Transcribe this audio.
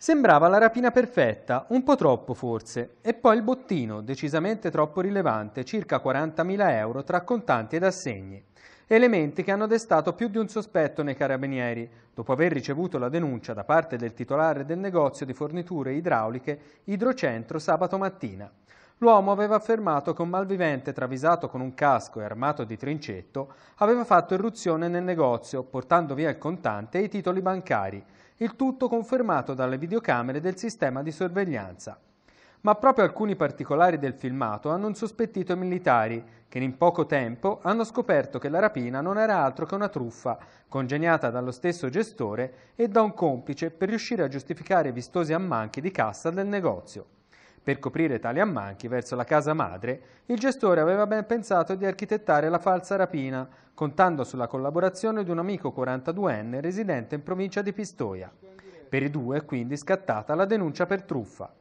Sembrava la rapina perfetta, un po' troppo forse, e poi il bottino, decisamente troppo rilevante, circa 40.000 euro tra contanti ed assegni. Elementi che hanno destato più di un sospetto nei carabinieri, dopo aver ricevuto la denuncia da parte del titolare del negozio di forniture idrauliche Idrocentro sabato mattina. L'uomo aveva affermato che un malvivente travisato con un casco e armato di trincetto aveva fatto irruzione nel negozio, portando via il contante e i titoli bancari, il tutto confermato dalle videocamere del sistema di sorveglianza. Ma proprio alcuni particolari del filmato hanno insospettito i militari, che in poco tempo hanno scoperto che la rapina non era altro che una truffa, congegnata dallo stesso gestore e da un complice per riuscire a giustificare i vistosi ammanchi di cassa del negozio. Per coprire tali ammanchi verso la casa madre, il gestore aveva ben pensato di architettare la falsa rapina, contando sulla collaborazione di un amico 42enne residente in provincia di Pistoia. Per i due è quindi scattata la denuncia per truffa.